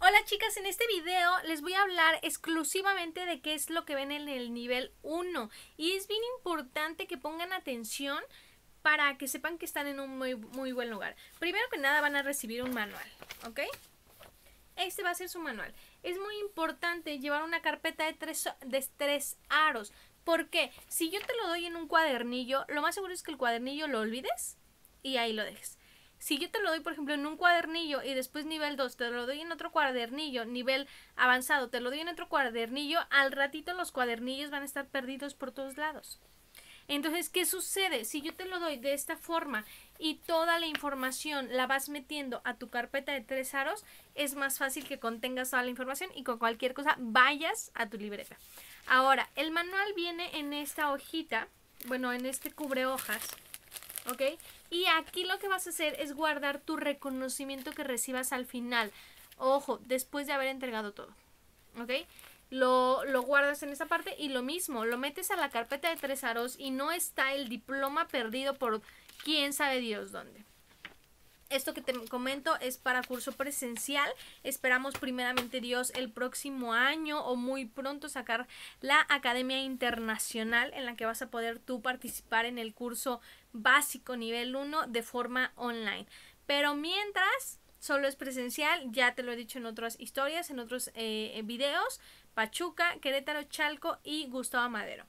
Hola chicas, en este video les voy a hablar exclusivamente de qué es lo que ven en el nivel 1 y es bien importante que pongan atención para que sepan que están en un muy, muy buen lugar. Primero que nada van a recibir un manual, ¿ok? Este va a ser su manual. Es muy importante llevar una carpeta de tres, de tres aros. Porque si yo te lo doy en un cuadernillo, lo más seguro es que el cuadernillo lo olvides y ahí lo dejes si yo te lo doy, por ejemplo, en un cuadernillo y después nivel 2 te lo doy en otro cuadernillo, nivel avanzado te lo doy en otro cuadernillo, al ratito los cuadernillos van a estar perdidos por todos lados. Entonces, ¿qué sucede? Si yo te lo doy de esta forma y toda la información la vas metiendo a tu carpeta de tres aros, es más fácil que contengas toda la información y con cualquier cosa vayas a tu libreta. Ahora, el manual viene en esta hojita, bueno, en este cubre hojas, ¿ok? Y aquí lo que vas a hacer es guardar tu reconocimiento que recibas al final. Ojo, después de haber entregado todo. ¿Ok? Lo, lo, guardas en esa parte y lo mismo, lo metes a la carpeta de tres aros y no está el diploma perdido por quién sabe Dios dónde. Esto que te comento es para curso presencial. Esperamos primeramente Dios el próximo año o muy pronto sacar la Academia Internacional en la que vas a poder tú participar en el curso básico nivel 1 de forma online. Pero mientras, solo es presencial, ya te lo he dicho en otras historias, en otros eh, eh, videos, Pachuca, Querétaro, Chalco y Gustavo Madero.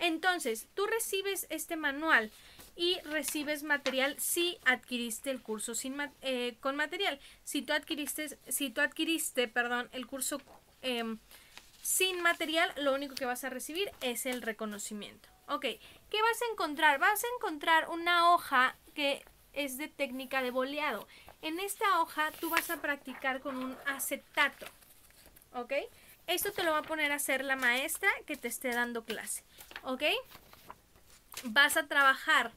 Entonces, tú recibes este manual y recibes material si adquiriste el curso sin eh, con material. Si tú adquiriste, si tú adquiriste perdón, el curso em, sin material, lo único que vas a recibir es el reconocimiento. Ok, ¿qué vas a encontrar? Vas a encontrar una hoja que es de técnica de boleado. En esta hoja tú vas a practicar con un acetato. ¿Ok? Esto te lo va a poner a hacer la maestra que te esté dando clase. ¿Ok? Vas a trabajar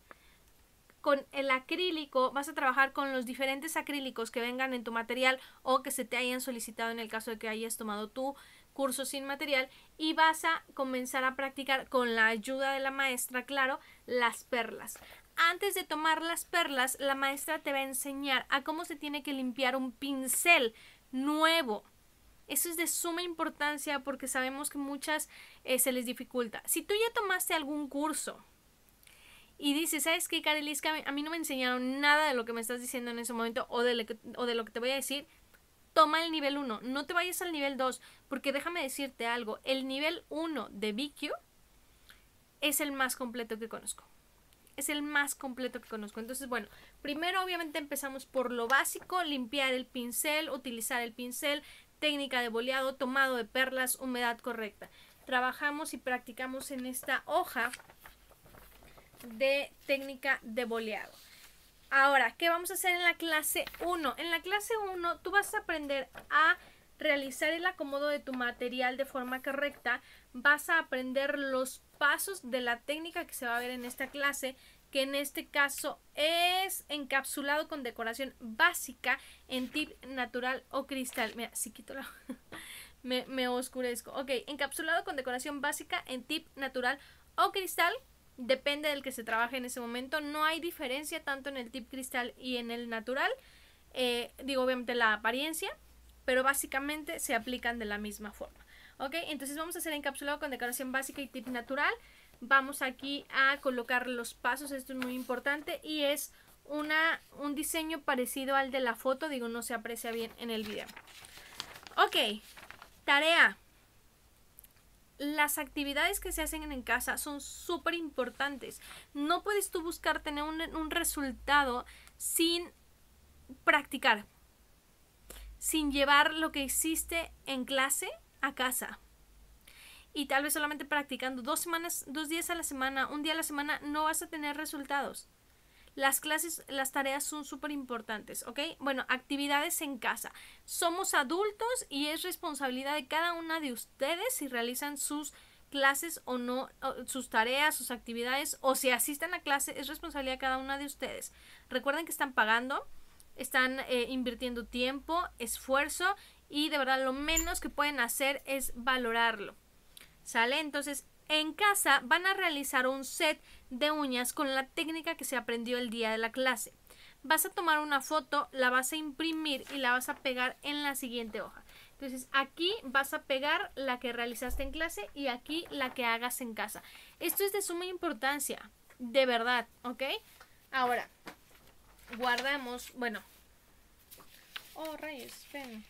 con el acrílico, vas a trabajar con los diferentes acrílicos que vengan en tu material o que se te hayan solicitado en el caso de que hayas tomado tu curso sin material y vas a comenzar a practicar con la ayuda de la maestra, claro, las perlas. Antes de tomar las perlas, la maestra te va a enseñar a cómo se tiene que limpiar un pincel nuevo. Eso es de suma importancia porque sabemos que muchas eh, se les dificulta. Si tú ya tomaste algún curso y dice, ¿sabes qué, Carilisca? a mí, no me enseñaron nada de lo que me estás diciendo en ese momento o de, lo que te voy a decir. Toma el nivel 1, no te vayas al nivel 2, porque déjame decirte algo, el nivel 1 de BQ es el más completo que conozco. Es el más completo que conozco. Entonces, bueno, primero obviamente empezamos por lo básico, limpiar el pincel, utilizar el pincel, técnica de boleado, tomado de perlas, humedad correcta. Trabajamos y practicamos en esta hoja de técnica de boleado. Ahora, ¿qué vamos a hacer en la clase 1? En la clase 1 tú vas a aprender a realizar el acomodo de tu material de forma correcta. Vas a aprender los pasos de la técnica que se va a ver en esta clase, que en este caso es encapsulado con decoración básica en tip natural o cristal. Mira, si quito la... me, oscurezco. Ok, encapsulado con decoración básica en tip natural o cristal depende del que se trabaje en ese momento. No hay diferencia tanto en el tip cristal y en el natural. Eh, digo, obviamente la apariencia, pero básicamente se aplican de la misma forma. ¿Ok? Entonces vamos a hacer encapsulado con decoración básica y tip natural. Vamos aquí a colocar los pasos, esto es muy importante y es una, un diseño parecido al de la foto, digo, no se aprecia bien en el video. Ok, tarea las actividades que se hacen en casa son súper importantes. No puedes tú buscar tener un, resultado sin practicar, sin llevar lo que existe en clase a casa. Y tal vez solamente practicando dos semanas, dos días a la semana, un día a la semana, no vas a tener resultados. Las clases, las tareas son súper importantes, ¿ok? Bueno, actividades en casa. Somos adultos y es responsabilidad de cada una de ustedes si realizan sus clases o no, sus tareas, sus actividades, o si asisten a clase, es responsabilidad de cada una de ustedes. Recuerden que están pagando, están eh, invirtiendo tiempo, esfuerzo y de verdad lo menos que pueden hacer es valorarlo. ¿Sale? Entonces, en casa van a realizar un set de uñas con la técnica que se aprendió el día de la clase. Vas a tomar una foto, la vas a imprimir y la vas a pegar en la siguiente hoja. Entonces aquí vas a pegar la que realizaste en clase y aquí la que hagas en casa. Esto es de suma importancia, de verdad, ¿ok? Ahora, guardamos, bueno. Oh, reyes, ven.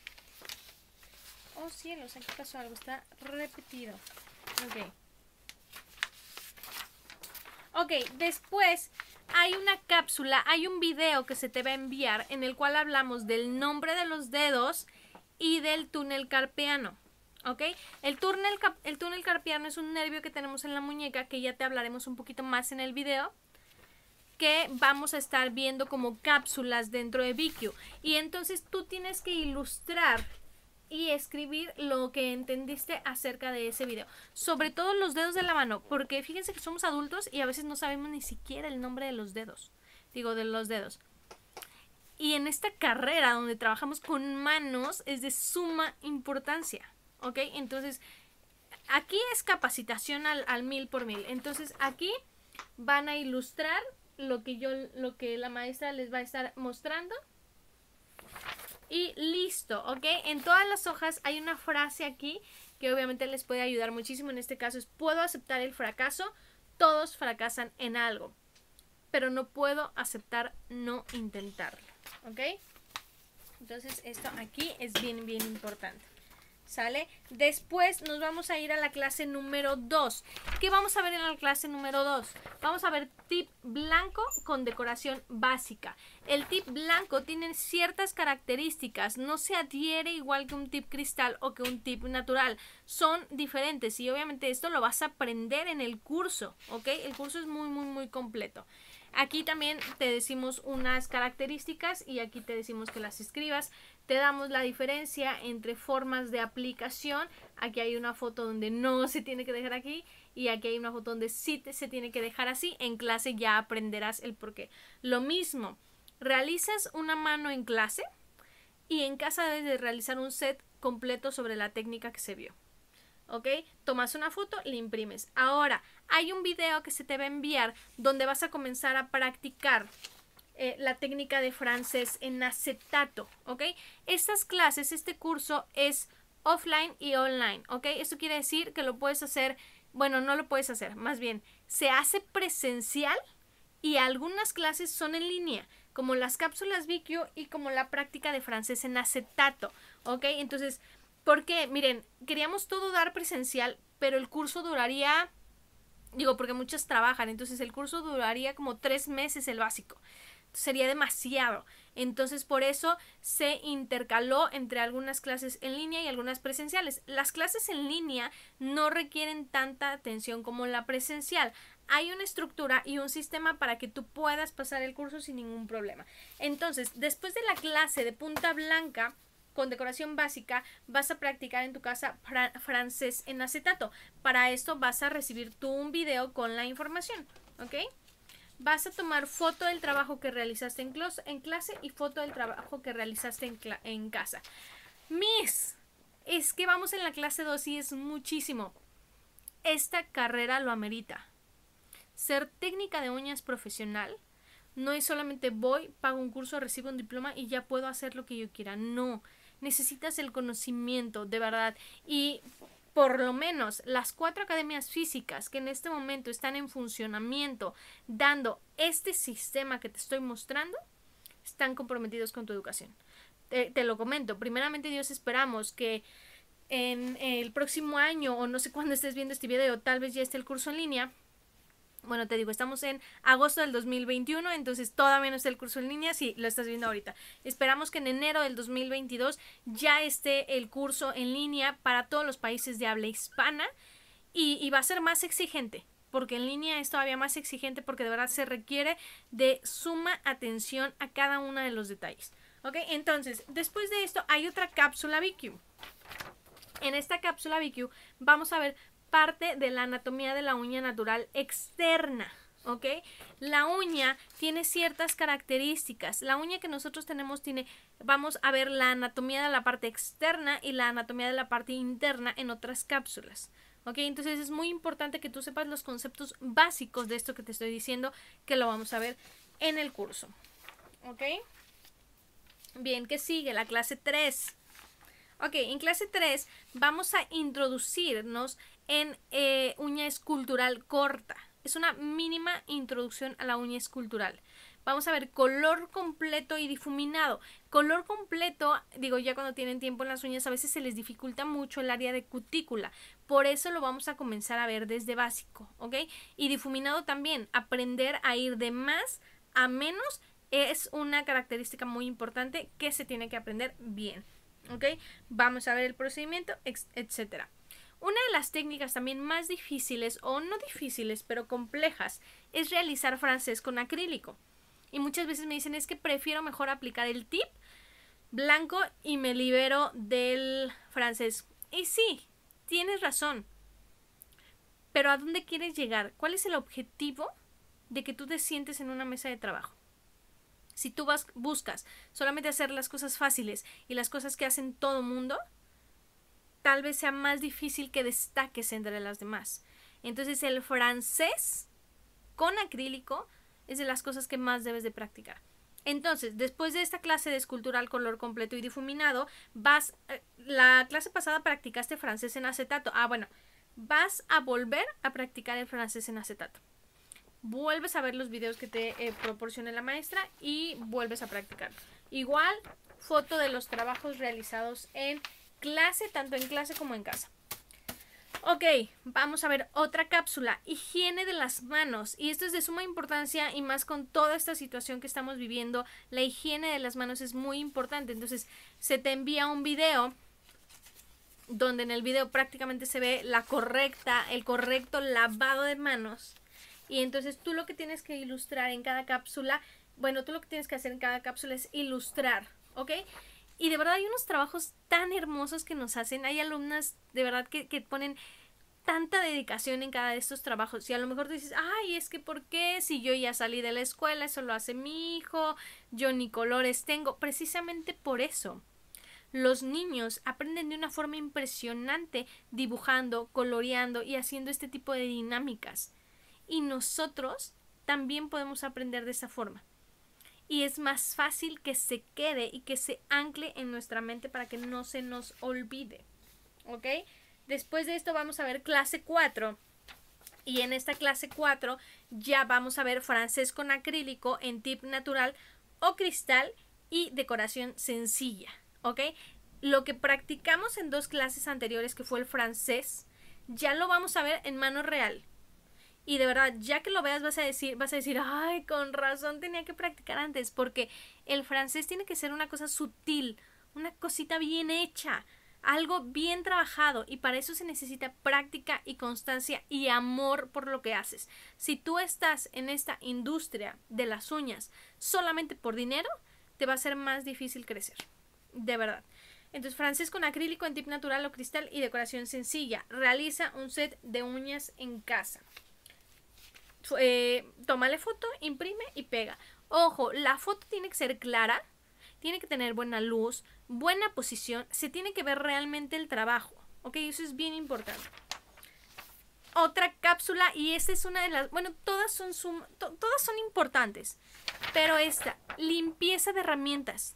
Oh, cielos, aquí pasó algo, está repetido. Ok. Ok, después hay una cápsula, hay un video que se te va a enviar en el cual hablamos del nombre de los dedos y del túnel carpiano. ¿Ok? El túnel, el túnel carpiano es un nervio que tenemos en la muñeca que ya te hablaremos un poquito más en el video que vamos a estar viendo como cápsulas dentro de Vicky. Y entonces tú tienes que ilustrar y escribir lo que entendiste acerca de ese video. Sobre todo los dedos de la mano, porque fíjense que somos adultos y a veces no sabemos ni siquiera el nombre de los dedos. Digo, de los dedos. Y en esta carrera donde trabajamos con manos es de suma importancia. ¿Ok? Entonces, aquí es capacitación al, al mil por mil. Entonces, aquí van a ilustrar lo que yo, lo que la maestra les va a estar mostrando y listo, ¿ok? En todas las hojas hay una frase aquí que obviamente les puede ayudar muchísimo. En este caso es, puedo aceptar el fracaso, todos fracasan en algo, pero no puedo aceptar no intentarlo, ¿ok? Entonces esto aquí es bien, bien importante. ¿Sale? Después nos vamos a ir a la clase número 2. ¿Qué vamos a ver en la clase número 2? Vamos a ver tip blanco con decoración básica. El tip blanco tiene ciertas características, no se adhiere igual que un tip cristal o que un tip natural. Son diferentes y obviamente esto lo vas a aprender en el curso, ¿ok? El curso es muy, muy, muy completo. Aquí también te decimos unas características y aquí te decimos que las escribas te damos la diferencia entre formas de aplicación. Aquí hay una foto donde no se tiene que dejar aquí y aquí hay una foto donde sí se tiene que dejar así. En clase ya aprenderás el por qué. Lo mismo, realizas una mano en clase y en casa debes de realizar un set completo sobre la técnica que se vio. ¿ok? Tomas una foto la imprimes. Ahora, hay un video que se te va a enviar donde vas a comenzar a practicar eh, la técnica de francés en acetato, ¿ok? Estas clases, este curso es offline y online, ¿ok? Esto quiere decir que lo puedes hacer, bueno, no lo puedes hacer, más bien, se hace presencial y algunas clases son en línea, como las cápsulas VQ y como la práctica de francés en acetato, ¿ok? Entonces, ¿por qué? miren, queríamos todo dar presencial, pero el curso duraría, digo, porque muchas trabajan, entonces el curso duraría como tres meses el básico sería demasiado. Entonces por eso se intercaló entre algunas clases en línea y algunas presenciales. Las clases en línea no requieren tanta atención como la presencial. Hay una estructura y un sistema para que tú puedas pasar el curso sin ningún problema. Entonces, después de la clase de punta blanca, con decoración básica vas a practicar en tu casa francés en acetato. Para esto vas a recibir tú un video con la información, ¿ok? vas a tomar foto del trabajo que realizaste en, clase y foto del trabajo que realizaste en, casa. Miss, es que vamos en la clase 2 y es muchísimo. Esta carrera lo amerita. Ser técnica de uñas profesional no es solamente voy, pago un curso, recibo un diploma y ya puedo hacer lo que yo quiera. No, necesitas el conocimiento, de verdad. Y por lo menos las cuatro academias físicas que en este momento están en funcionamiento dando este sistema que te estoy mostrando, están comprometidos con tu educación. Te, lo comento, primeramente Dios esperamos que en el próximo año o no sé cuándo estés viendo este video, tal vez ya esté el curso en línea, bueno, te digo, estamos en agosto del 2021, entonces todavía no está el curso en línea, sí, lo estás viendo ahorita. Esperamos que en enero del 2022 ya esté el curso en línea para todos los países de habla hispana y, y va a ser más exigente, porque en línea es todavía más exigente porque de verdad se requiere de suma atención a cada uno de los detalles. ¿Ok? Entonces, después de esto hay otra cápsula BQ. En esta cápsula BQ vamos a ver parte de la anatomía de la uña natural externa. ¿Ok? La uña tiene ciertas características. La uña que nosotros tenemos tiene, vamos a ver la anatomía de la parte externa y la anatomía de la parte interna en otras cápsulas. ¿Ok? Entonces es muy importante que tú sepas los conceptos básicos de esto que te estoy diciendo, que lo vamos a ver en el curso. ¿Ok? Bien, ¿qué sigue? La clase 3. Ok, en clase 3 vamos a introducirnos en eh, uña escultural corta. Es una mínima introducción a la uña escultural. Vamos a ver color completo y difuminado. Color completo, digo ya cuando tienen tiempo en las uñas, a veces se les dificulta mucho el área de cutícula. Por eso lo vamos a comenzar a ver desde básico, ¿ok? Y difuminado también, aprender a ir de más a menos es una característica muy importante que se tiene que aprender bien, ¿ok? Vamos a ver el procedimiento, etcétera. Una de las técnicas también más difíciles, o no difíciles, pero complejas, es realizar francés con acrílico. Y muchas veces me dicen es que prefiero mejor aplicar el tip blanco y me libero del francés. Y sí, tienes razón. Pero ¿a dónde quieres llegar? ¿Cuál es el objetivo de que tú te sientes en una mesa de trabajo? Si tú vas, buscas solamente hacer las cosas fáciles y las cosas que hacen todo mundo, tal vez sea más difícil que destaques entre las demás. Entonces el francés con acrílico es de las cosas que más debes de practicar. Entonces, después de esta clase de escultura al color completo y difuminado, vas, eh, la clase pasada practicaste francés en acetato. Ah, bueno, vas a volver a practicar el francés en acetato. Vuelves a ver los videos que te eh, proporcionó la maestra y vuelves a practicar. Igual, foto de los trabajos realizados en clase, tanto en clase como en casa. Ok, vamos a ver otra cápsula, higiene de las manos. Y esto es de suma importancia y más con toda esta situación que estamos viviendo, la higiene de las manos es muy importante. Entonces, se te envía un video donde en el video prácticamente se ve la correcta, el correcto lavado de manos. Y entonces tú lo que tienes que ilustrar en cada cápsula, bueno, tú lo que tienes que hacer en cada cápsula es ilustrar, ¿ok? Y de verdad hay unos trabajos tan hermosos que nos hacen. Hay alumnas de verdad que, ponen tanta dedicación en cada de estos trabajos. Y a lo mejor tú dices, ay, es que ¿por qué? Si yo ya salí de la escuela, eso lo hace mi hijo, yo ni colores tengo. Precisamente por eso. Los niños aprenden de una forma impresionante dibujando, coloreando y haciendo este tipo de dinámicas. Y nosotros también podemos aprender de esa forma y es más fácil que se quede y que se ancle en nuestra mente para que no se nos olvide. ¿Ok? Después de esto vamos a ver clase 4. Y en esta clase 4 ya vamos a ver francés con acrílico en tip natural o cristal y decoración sencilla. ¿Ok? Lo que practicamos en dos clases anteriores que fue el francés, ya lo vamos a ver en mano real. Y de verdad, ya que lo veas vas a decir, vas a decir, ay, con razón tenía que practicar antes, porque el francés tiene que ser una cosa sutil, una cosita bien hecha, algo bien trabajado y para eso se necesita práctica y constancia y amor por lo que haces. Si tú estás en esta industria de las uñas solamente por dinero, te va a ser más difícil crecer. De verdad. Entonces, francés con acrílico en tip natural o cristal y decoración sencilla. Realiza un set de uñas en casa. Eh, tómale foto, imprime y pega. Ojo, la foto tiene que ser clara, tiene que tener buena luz, buena posición, se tiene que ver realmente el trabajo. ¿Ok? Eso es bien importante. Otra cápsula, y esta es una de las. Bueno, todas son, todas son importantes, pero esta, limpieza de herramientas.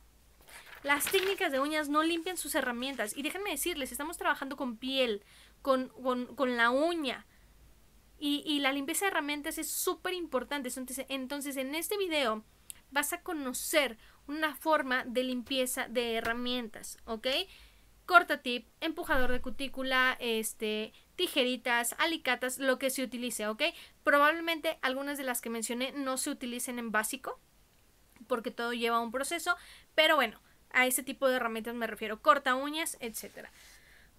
Las técnicas de uñas no limpian sus herramientas. Y déjenme decirles, estamos trabajando con piel, con, con, con la uña y, la limpieza de herramientas es súper importante. Entonces, entonces, en este video vas a conocer una forma de limpieza de herramientas, ¿ok? Corta tip, empujador de cutícula, este, tijeritas, alicatas, lo que se utilice, ¿ok? Probablemente algunas de las que mencioné no se utilicen en básico, porque todo lleva un proceso, pero bueno, a ese tipo de herramientas me refiero, corta uñas, etc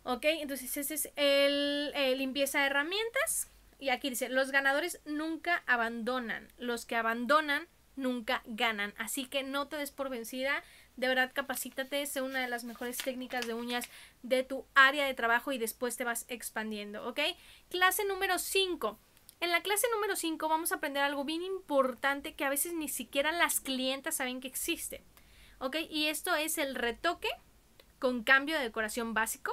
¿Ok? Entonces ese es el eh, limpieza de herramientas. Y aquí dice, los ganadores nunca abandonan, los que abandonan nunca ganan. Así que no te des por vencida, de verdad capacítate, es una de las mejores técnicas de uñas de tu área de trabajo y después te vas expandiendo, ¿ok? Clase número 5. En la clase número 5 vamos a aprender algo bien importante que a veces ni siquiera las clientas saben que existe, ¿ok? Y esto es el retoque con cambio de decoración básico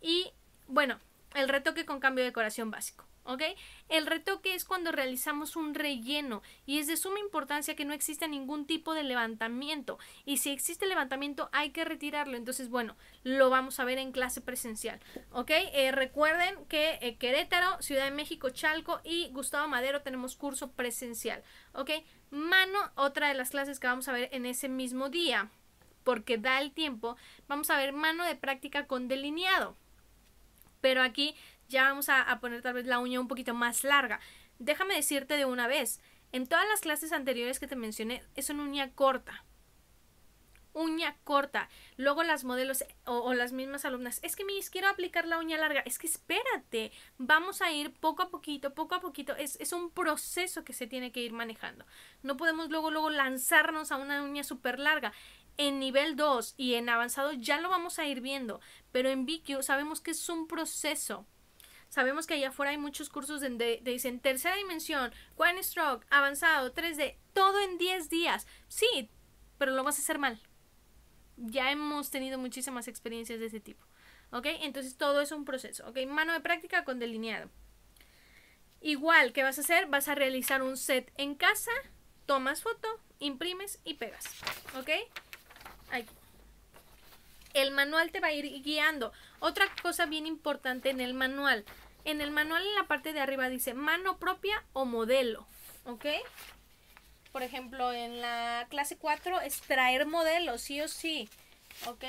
y, bueno, el retoque con cambio de decoración básico. ¿ok? El retoque es cuando realizamos un relleno y es de suma importancia que no exista ningún tipo de levantamiento y si existe levantamiento hay que retirarlo, entonces bueno, lo vamos a ver en clase presencial, ¿ok? Eh, recuerden que eh, Querétaro, Ciudad de México, Chalco y Gustavo Madero tenemos curso presencial, ¿ok? Mano, otra de las clases que vamos a ver en ese mismo día, porque da el tiempo, vamos a ver mano de práctica con delineado, pero aquí ya vamos a, poner tal vez la uña un poquito más larga. Déjame decirte de una vez, en todas las clases anteriores que te mencioné es una uña corta, uña corta. Luego las modelos eh, o, las mismas alumnas, es que mis quiero aplicar la uña larga. Es que espérate, vamos a ir poco a poquito, poco a poquito. Es, es un proceso que se tiene que ir manejando. No podemos luego, luego lanzarnos a una uña súper larga. En nivel 2 y en avanzado ya lo vamos a ir viendo, pero en BQ sabemos que es un proceso Sabemos que allá afuera hay muchos cursos donde dicen tercera dimensión, One Stroke, avanzado, 3D, todo en 10 días. Sí, pero lo vas a hacer mal. Ya hemos tenido muchísimas experiencias de ese tipo. ¿Ok? Entonces todo es un proceso. ¿Ok? Mano de práctica con delineado. Igual, ¿qué vas a hacer? Vas a realizar un set en casa, tomas foto, imprimes y pegas. ¿Ok? Aquí el manual te va a ir guiando. Otra cosa bien importante en el manual. En el manual en la parte de arriba dice mano propia o modelo, ¿ok? Por ejemplo, en la clase 4 Extraer modelo, sí o sí, ¿ok?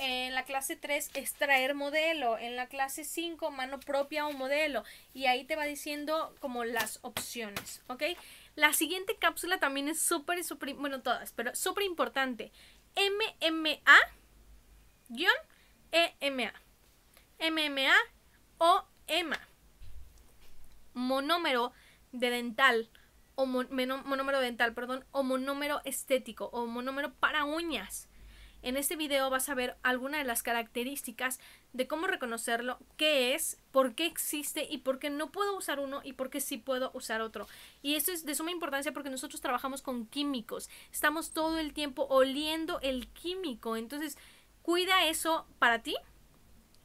En la clase 3 extraer modelo, en la clase 5 mano propia o modelo y ahí te va diciendo como las opciones, ¿ok? La siguiente cápsula también es súper, súper, bueno todas, pero súper importante. MMA EMA. MMA o EMA. Monómero de dental o monómero dental, perdón, o monómero estético o monómero para uñas. En este video vas a ver algunas de las características de cómo reconocerlo, qué es, por qué existe y por qué no puedo usar uno y por qué sí puedo usar otro. Y esto es de suma importancia porque nosotros trabajamos con químicos, estamos todo el tiempo oliendo el químico, entonces Cuida eso para ti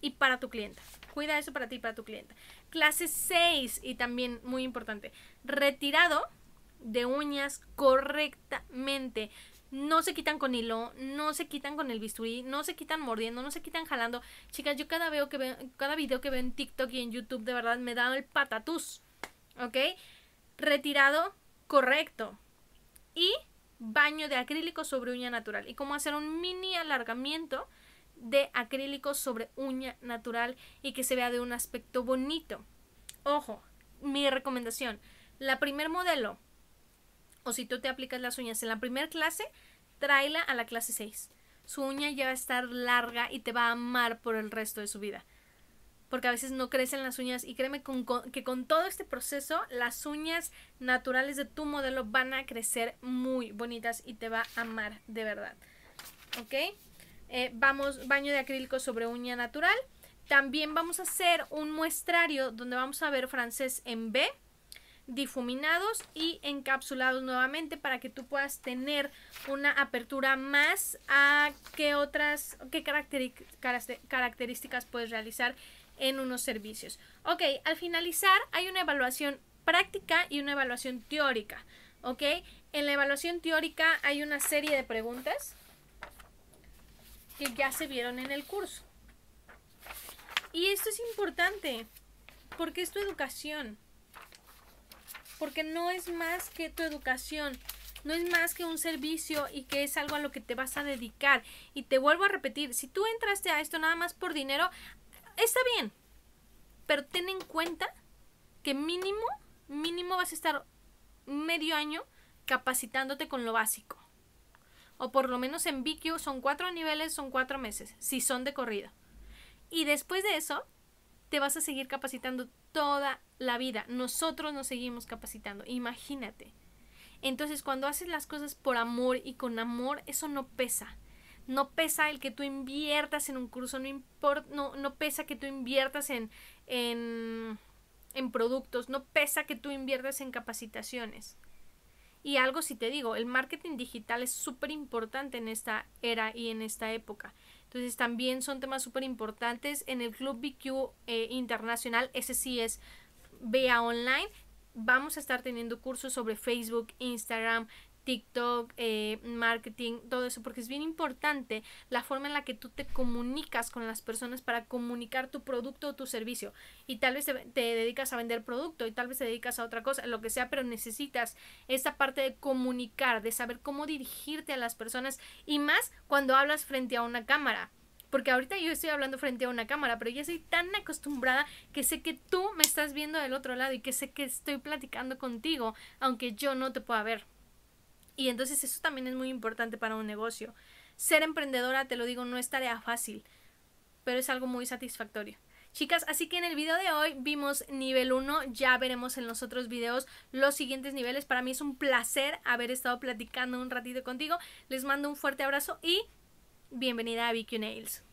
y para tu clienta. Cuida eso para ti y para tu clienta. Clase 6, y también muy importante, retirado de uñas correctamente. No se quitan con hilo, no se quitan con el bisturí, no se quitan mordiendo, no se quitan jalando. Chicas, yo cada, veo que cada video que veo en TikTok y en YouTube, de verdad, me da el patatús. ¿Ok? Retirado correcto. Y baño de acrílico sobre uña natural y cómo hacer un mini alargamiento de acrílico sobre uña natural y que se vea de un aspecto bonito. Ojo, mi recomendación, la primer modelo, o si tú te aplicas las uñas en la primera clase, tráela a la clase 6. Su uña ya va a estar larga y te va a amar por el resto de su vida porque a veces no crecen las uñas y créeme que con todo este proceso las uñas naturales de tu modelo van a crecer muy bonitas y te va a amar de verdad. ¿Ok? Eh, vamos, baño de acrílico sobre uña natural. También vamos a hacer un muestrario donde vamos a ver francés en B, difuminados y encapsulados nuevamente para que tú puedas tener una apertura más a qué otras, qué características puedes realizar en unos servicios. Ok, al finalizar hay una evaluación práctica y una evaluación teórica. ¿Ok? En la evaluación teórica hay una serie de preguntas que ya se vieron en el curso. Y esto es importante porque es tu educación. Porque no es más que tu educación, no es más que un servicio y que es algo a lo que te vas a dedicar. Y te vuelvo a repetir, si tú entraste a esto nada más por dinero, está bien, pero ten en cuenta que mínimo, mínimo vas a estar medio año capacitándote con lo básico. O por lo menos en BQ son cuatro niveles, son cuatro meses, si son de corrido. Y después de eso, te vas a seguir capacitando toda la vida. Nosotros nos seguimos capacitando, imagínate. Entonces, cuando haces las cosas por amor y con amor, eso no pesa. No pesa el que tú inviertas en un curso, no, importa no, pesa que tú inviertas en, en, en productos, no pesa que tú inviertas en capacitaciones. Y algo si te digo, el marketing digital es súper importante en esta era y en esta época. Entonces también son temas súper importantes. En el Club BQ eh, Internacional, ese sí es vea online, vamos a estar teniendo cursos sobre Facebook, Instagram, TikTok, eh, marketing, todo eso, porque es bien importante la forma en la que tú te comunicas con las personas para comunicar tu producto o tu servicio. Y tal vez te, dedicas a vender producto y tal vez te dedicas a otra cosa, lo que sea, pero necesitas esa parte de comunicar, de saber cómo dirigirte a las personas y más cuando hablas frente a una cámara. Porque ahorita yo estoy hablando frente a una cámara, pero ya soy tan acostumbrada que sé que tú me estás viendo del otro lado y que sé que estoy platicando contigo, aunque yo no te pueda ver. Y entonces eso también es muy importante para un negocio. Ser emprendedora, te lo digo, no es tarea fácil, pero es algo muy satisfactorio. Chicas, así que en el video de hoy vimos nivel 1, ya veremos en los otros videos los siguientes niveles. Para mí es un placer haber estado platicando un ratito contigo. Les mando un fuerte abrazo y bienvenida a Vicky Nails.